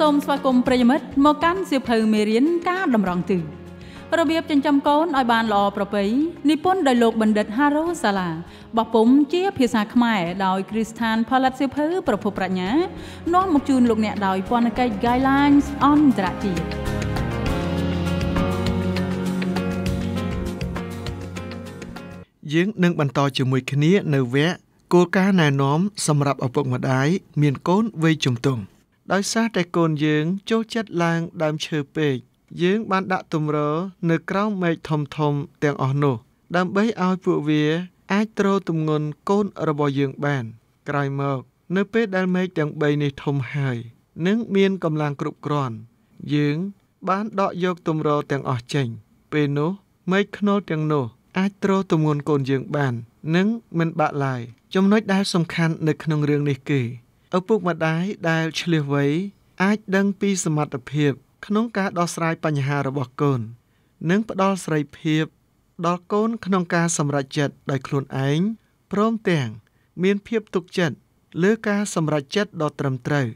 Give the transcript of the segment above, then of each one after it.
សូមស្វាគមន៍ប្រិយមិត្តមកកាន់សៀវភៅមេរៀនការតម្រង់ទិសរបៀបចិញ្ចឹមកូនឲ្យបានល្អប្រពៃនិពន្ធដោយលោកបណ្ឌិត Haro Sala បោះពុម្ពជាភាសាខ្មែរដោយគ្រឹះស្ថានផលិតសៀវភៅប្រភពប្រាជ្ញានាំមកជូនលោកអ្នកដោយពន្ធកិច្ច Guidelines អន្តរជាតិយើងនឹងបន្តជាមួយគ្នានៅវគ្គគោលការណ៍ណែនាំសម្រាប់ឪពុកម្ដាយមានកូនវ័យជំទង់។ដោយសារតែកូនយើងចូលចិត្តឡើងដើមឈើពេកយើងបានដាក់ទម្រនៅក្រោមមែកធំធំទាំងអស់នោះ ដើម្បីឲ្យពួកវាអាចទ្រទម្ងន់កូនរបស់យើងបាន ក្រោយមកនៅពេលដែលមែកទាំង3នេះធំហើយនឹងមានកម្លាំងគ្រប់គ្រាន់យើងបានដកយកទម្រទាំងអស់ចេញ ពេលនោះមែកខ្នុរទាំងនោះអាចទ្រទម្ងន់កូនយើងបាននិងមិនបាក់ឡើយចំណុចដែលសំខាន់នៅក្នុងរឿងនេះគឺឪពុកម្ដាយដែល ឆ្លៀសវ័យអាចដឹងពីសមត្ថភាព ក្នុងការដោះស្រាយបញ្ហារបស់កូន និង ផ្ដល់សេរីភាពដល់កូនក្នុងការសម្រេចចិត្តដោយខ្លួនឯងព្រមទាំង មានភាពទុកចិត្តលើការសម្រេចចិត្តដ៏ត្រឹមត្រូវ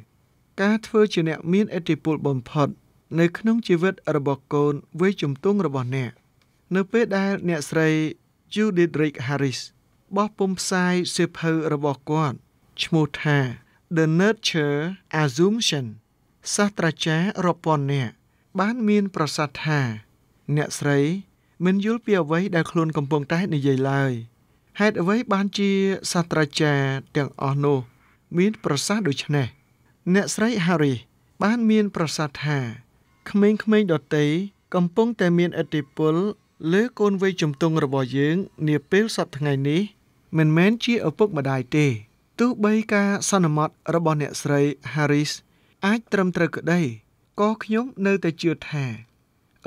ការធ្វើជាអ្នកមានឥទ្ធិពលបំផុតនៅក្នុងជីវិតរបស់កូនវ័យជំទង់របស់អ្នកនៅពេលដែលអ្នកស្រី Judith Rick Harris បោះពុម្ពផ្សាយសៀវភៅរបស់គាត់ឈ្មោះថា The Nurture Assumption សាស្ត្រាចារ្យរាប់ពាន់នាក់បានមាន ប្រសាសន៍ថា អ្នកស្រី មិនយល់ពីអ្វីដែលខ្លួនកំពុងតែ និយាយឡើយហេតុអ្វីបានជាសាស្ត្រាចារ្យទាំងអស់នោះមាន ប្រសាសន៍ដូចនេះអ្នកស្រី Harris បានមាន ប្រសាសន៍ថាក្មេងៗដតីកំពុងតែមានឥទ្ធិពលលើកូនវ័យជំទង់របស់យើងនាពេលសប្តាហ៍ថ្ងៃនេះមិនមែនជាឪពុកម្ដាយទេទោះបីការសន្មតរបស់អ្នកស្រី Harris អាចត្រឹមត្រូវក្តីក៏ខ្ញុំនៅតែជឿថា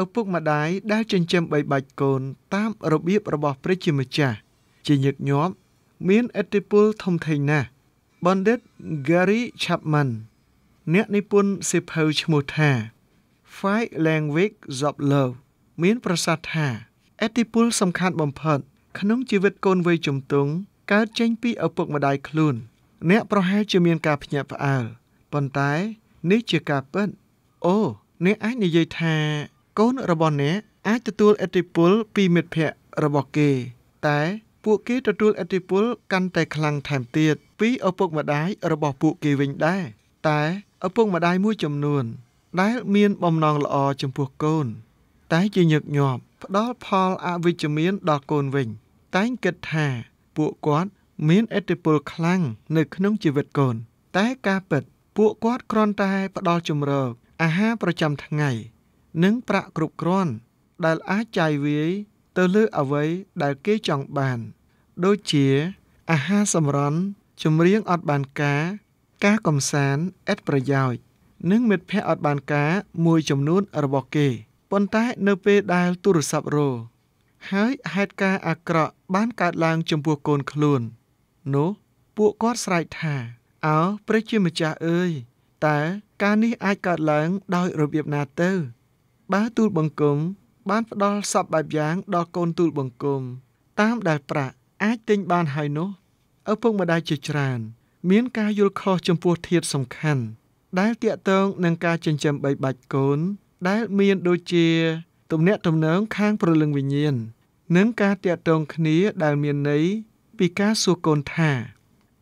ឪពុកម្ដាយដែលចិញ្ចឹមបីបាច់កូន តាមរបៀបរបស់ព្រះជាម្ចាស់ជាញឹកញាប់មានឥទ្ធិពលធំធេងណាស់ Bandit Gary Chapman អ្នកនិពន្ធសៀវភៅឈ្មោះថា Five Languages of Love មាន ប្រសាសន៍ថាឥទ្ធិពលសំខាន់បំផុតក្នុងជីវិតកូនវ័យជំទង់កើតចេញពីឪពុកម្ដាយខ្លួនអ្នកប្រហែលជាមានការភ្ញាក់ផ្អើលប៉ុន្តែ នេះជាការពិតអូអ្នកអាចនិយាយថាកូនរបស់អ្នកអាចទទួលឥទ្ធិពលពីមិត្តភ័ក្តិរបស់គេ តែ ពួកគេទទួលឥទ្ធិពលកាន់តែខ្លាំងថែមទៀតពីឪពុកម្ដាយរបស់ពួកគេវិញដែរតែឪពុកម្ដាយមួយចំនួន ដែលមានបំណងល្អចំពោះកូន តែជាញឹកញាប់ផ្ដល់ផលអវិជ្ជមានដល់កូនវិញ តែងគិតថាពួកគាត់មានឥទ្ធិពលខ្លាំងនៅក្នុងជីវិតកូនតែការពិតពួកគាត់គ្រាន់តែផ្ដល់ជំរកអាហារប្រចាំថ្ងៃ និងប្រាក់គ្រប់គ្រាន់ដែលអាចចាយវាយទៅលើអ្វីដែលគេចង់បាន ដូចជា អាហារសម្រន់ចម្រៀងអត់បានការការកំសាន្តឥតប្រយោជន៍និងមិត្តភ័ក្តិអត់បានការមួយចំនួនរបស់គេប៉ុន្តែនៅពេលដែលទូរស័ព្ទរោហើយហេតុការអាក្រក់បានកើតឡើងចំពោះកូនខ្លួន នោះពួកគាត់ស្រែកថាអោព្រះជាម្ចាស់អើយតើការនេះអាចកើតឡើងដោយរបៀបណាទៅបើទូលបង្គំបានផ្ដល់សពបែបយ៉ាងដល់កូនទូលបង្គំ តាមដែលប្រាក់អាចទិញបានហើយនោះឪពុកម្ដាយជាច្រើនមានការយល់ខុសចំពោះធាតសំខាន់ដែលតាក់ទងនឹងការចិញ្ចឹមបីបាច់កូន ដែលមានដូចជា ទំនាក់ទំនងខាងព្រលឹងវិញ្ញាណនិងការតាក់ទងគ្នាដែលមានន័យពីការសួរកូនថា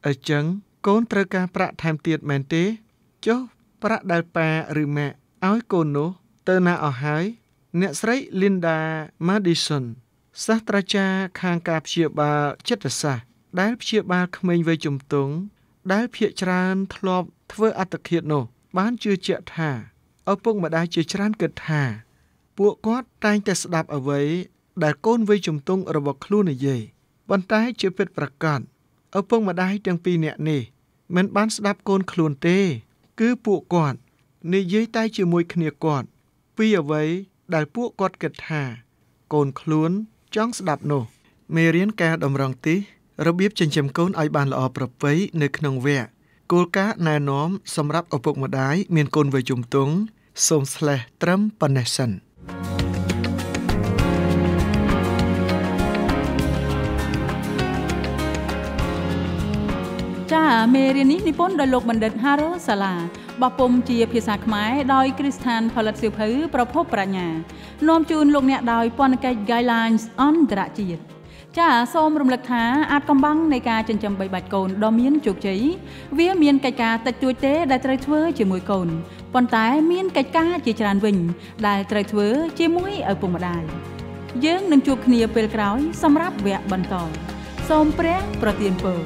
អញ្ចឹងកូនត្រូវការប្រាក់ថែមទៀតមែនទេចុះប្រាក់ដែលប៉ាឬម៉ាក់ឲ្យកូននោះទៅណាអស់ហើយ អ្នកស្រី Linda Madison សាស្ត្រាចារ្យខាងការព្យាបាលចិត្តសាស្ត្រដែលព្យាបាលក្មេងវ័យជំទង់ដែលភ្នាក់ច្រើនធ្លាប់ធ្វើអត្តឃាតនោះ បានជឿជាក់ថាឪពុកម្ដាយជាច្រើនគិតថា ពួកគាត់តែងតែស្ដាប់អ្វីដែលកូនវ័យជំទង់របស់ខ្លួននិយាយប៉ុន្តែជាពិតប្រាកដឪពុកម្ដាយទាំងពីរនាក់នេះមិនបានស្ដាប់កូន ខ្លួនទេ គឺពួកគាត់និយាយតែជាមួយគ្នាគាត់ពីអ្វីដែលពួកគាត់គិតថាកូនខ្លួនចង់ស្ដាប់នោះមេរៀនការតម្រង់ទិសរបៀបចិញ្ចឹមកូនឲ្យបានល្អប្រពៃនៅក្នុងវគ្គគោលការណ៍ណែនាំសម្រាប់ឪពុកម្ដាយមានកូនវ័យជំទង់សូមស្លេះត្រឹមប៉ុណ្ណេះសិន។មេរៀននេះនិពន្ធដោយលោកបណ្ឌិត Haro Sala បោះពុម្ពជាភាសាខ្មែរដោយគ្រីស្ថានផលិតសៀវភៅប្រភពប្រាជ្ញានាំជូនលោកអ្នកដោយពន្ធកិច្ច Guidelines អន្តរជាតិចាសូមរំលឹកថាអាចកំបាំងនៃការចិញ្ចឹមបីបាច់កូនដ៏មានជោគជ័យវាមានកិច្ចការតិចតួចទេដែលត្រូវធ្វើជាមួយកូនប៉ុន្តែមានកិច្ចការជាច្រើនវិញដែលត្រូវធ្វើជាមួយឪពុកម្ដាយយើងនឹងជួបគ្នាពេលក្រោយសម្រាប់វគ្គបន្តសូមព្រះប្រទានពរ